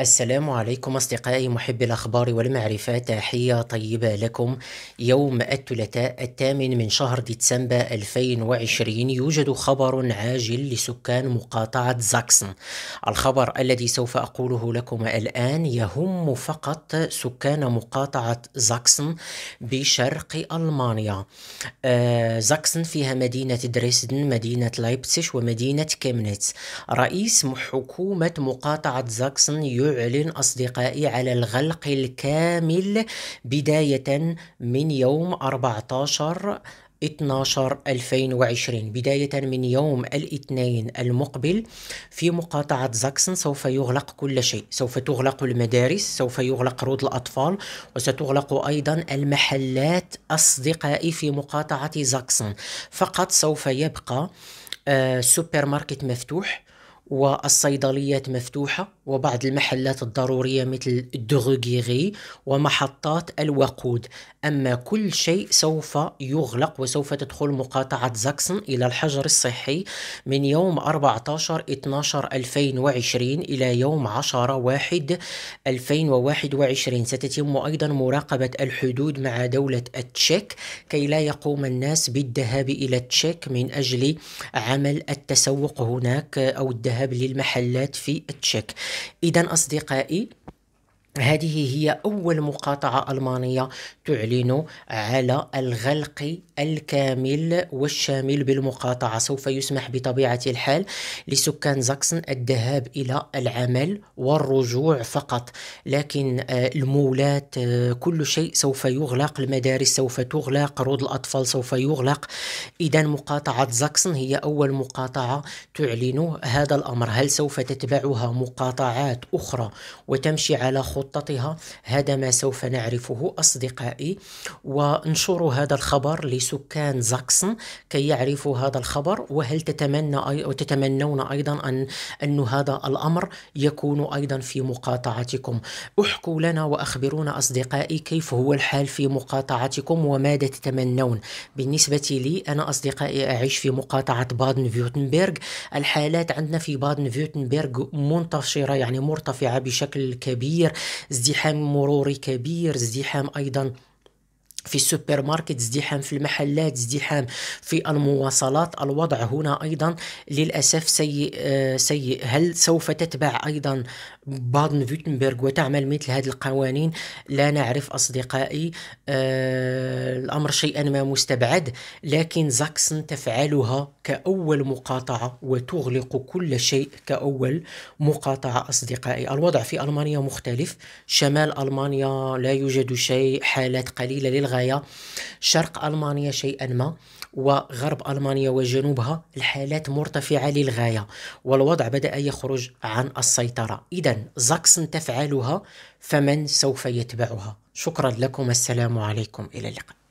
السلام عليكم أصدقائي محبي الأخبار والمعرفة تحية طيبة لكم يوم الثلاثاء الثامن من شهر ديسمبر 2020 يوجد خبر عاجل لسكان مقاطعة زاكسن الخبر الذي سوف أقوله لكم الآن يهم فقط سكان مقاطعة زاكسن بشرق ألمانيا آه زاكسن فيها مدينة دريسدن مدينة لايبسيش ومدينة كيمنيتس رئيس حكومة مقاطعة زاكسن يعلن أصدقائي على الغلق الكامل بداية من يوم 14 12 2020 بداية من يوم الاثنين المقبل في مقاطعة زاكسن سوف يغلق كل شيء سوف تغلق المدارس سوف يغلق رود الأطفال وستغلق أيضا المحلات أصدقائي في مقاطعة زاكسن فقط سوف يبقى آه سوبر ماركت مفتوح والصيدليات مفتوحة وبعض المحلات الضرورية مثل الدغوغيغي ومحطات الوقود أما كل شيء سوف يغلق وسوف تدخل مقاطعة زاكسن إلى الحجر الصحي من يوم 14 12 2020 إلى يوم 10 1 2021 ستتم أيضا مراقبة الحدود مع دولة التشيك كي لا يقوم الناس بالذهاب إلى التشيك من أجل عمل التسوق هناك أو الذهاب الذهاب للمحلات في التشيك اذا اصدقائي هذه هي أول مقاطعة ألمانية تعلن على الغلق الكامل والشامل بالمقاطعة سوف يسمح بطبيعة الحال لسكان زاكسن الذهاب إلى العمل والرجوع فقط لكن آه، المولات آه، كل شيء سوف يغلق المدارس سوف تغلق رود الأطفال سوف يغلق إذا مقاطعة زاكسن هي أول مقاطعة تعلن هذا الأمر هل سوف تتبعها مقاطعات أخرى وتمشي على خطوة خطتها هذا ما سوف نعرفه أصدقائي وانشر هذا الخبر لسكان زاكسن كي يعرفوا هذا الخبر وهل تتمنى أي أو تتمنون أيضا أن أن هذا الأمر يكون أيضا في مقاطعتكم احكوا لنا وأخبرونا أصدقائي كيف هو الحال في مقاطعتكم وماذا تتمنون بالنسبة لي أنا أصدقائي أعيش في مقاطعة بادن فيوتنبرغ الحالات عندنا في بادن فيوتنبرغ منتشرة يعني مرتفعة بشكل كبير ازدحام مروري كبير ازدحام ايضا في السوبر ماركت ازدحام في المحلات ازدحام في المواصلات الوضع هنا ايضا للاسف سيء آه، سيء هل سوف تتبع ايضا بادن فيتنبرغ وتعمل مثل هذه القوانين لا نعرف اصدقائي آه، الامر شيئا ما مستبعد لكن زاكسن تفعلها كاول مقاطعه وتغلق كل شيء كاول مقاطعه اصدقائي الوضع في المانيا مختلف شمال المانيا لا يوجد شيء حالات قليله للغاية للغاية شرق ألمانيا شيئا ما وغرب ألمانيا وجنوبها الحالات مرتفعة للغاية والوضع بدأ يخرج عن السيطرة إذا زاكسن تفعلها فمن سوف يتبعها شكرا لكم السلام عليكم إلى اللقاء